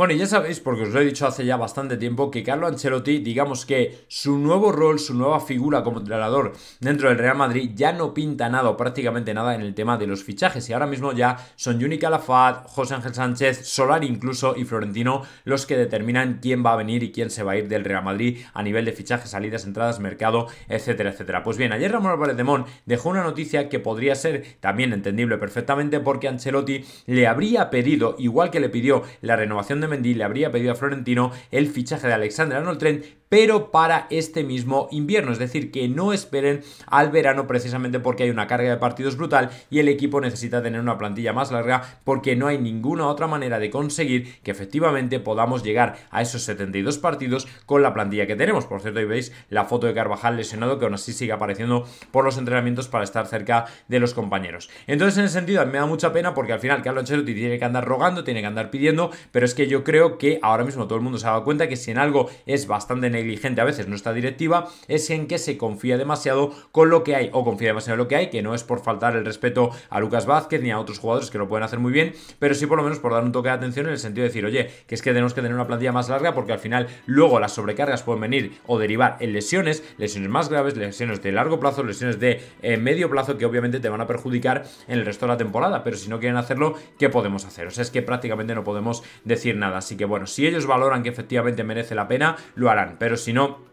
Bueno, y ya sabéis, porque os lo he dicho hace ya bastante tiempo, que Carlo Ancelotti, digamos que su nuevo rol, su nueva figura como entrenador dentro del Real Madrid, ya no pinta nada o prácticamente nada en el tema de los fichajes. Y ahora mismo ya son Juni Calafat, José Ángel Sánchez, Solar incluso y Florentino los que determinan quién va a venir y quién se va a ir del Real Madrid a nivel de fichajes, salidas, entradas, mercado, etcétera, etcétera. Pues bien, ayer Ramón Álvarez de dejó una noticia que podría ser también entendible perfectamente porque Ancelotti le habría pedido, igual que le pidió la renovación de Mendy le habría pedido a Florentino el fichaje de Alexander Arnold pero para este mismo invierno. Es decir, que no esperen al verano precisamente porque hay una carga de partidos brutal y el equipo necesita tener una plantilla más larga porque no hay ninguna otra manera de conseguir que efectivamente podamos llegar a esos 72 partidos con la plantilla que tenemos. Por cierto, ahí veis la foto de Carvajal lesionado que aún así sigue apareciendo por los entrenamientos para estar cerca de los compañeros. Entonces, en ese sentido, me da mucha pena porque al final Carlo Ancelotti tiene que andar rogando, tiene que andar pidiendo, pero es que yo creo que ahora mismo todo el mundo se ha dado cuenta que si en algo es bastante negligente a veces nuestra directiva, es en que se confía demasiado con lo que hay, o confía demasiado en lo que hay, que no es por faltar el respeto a Lucas Vázquez ni a otros jugadores que lo pueden hacer muy bien, pero sí por lo menos por dar un toque de atención en el sentido de decir, oye, que es que tenemos que tener una plantilla más larga porque al final luego las sobrecargas pueden venir o derivar en lesiones, lesiones más graves, lesiones de largo plazo, lesiones de eh, medio plazo que obviamente te van a perjudicar en el resto de la temporada, pero si no quieren hacerlo, ¿qué podemos hacer? O sea, es que prácticamente no podemos decir nada. Así que bueno, si ellos valoran que efectivamente merece la pena, lo harán. Pero si no,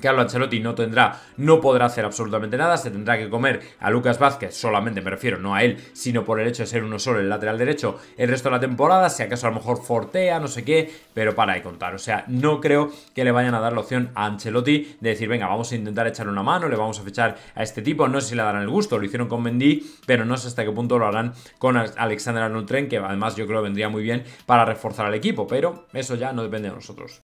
Carlos Ancelotti no tendrá, no podrá hacer absolutamente nada, se tendrá que comer a Lucas Vázquez, solamente me refiero, no a él, sino por el hecho de ser uno solo el lateral derecho el resto de la temporada, si acaso a lo mejor fortea, no sé qué, pero para de contar, o sea, no creo que le vayan a dar la opción a Ancelotti de decir, venga, vamos a intentar echarle una mano, le vamos a fechar a este tipo, no sé si le darán el gusto, lo hicieron con Mendy, pero no sé hasta qué punto lo harán con Alexander Arnold que además yo creo que vendría muy bien para reforzar al equipo, pero eso ya no depende de nosotros.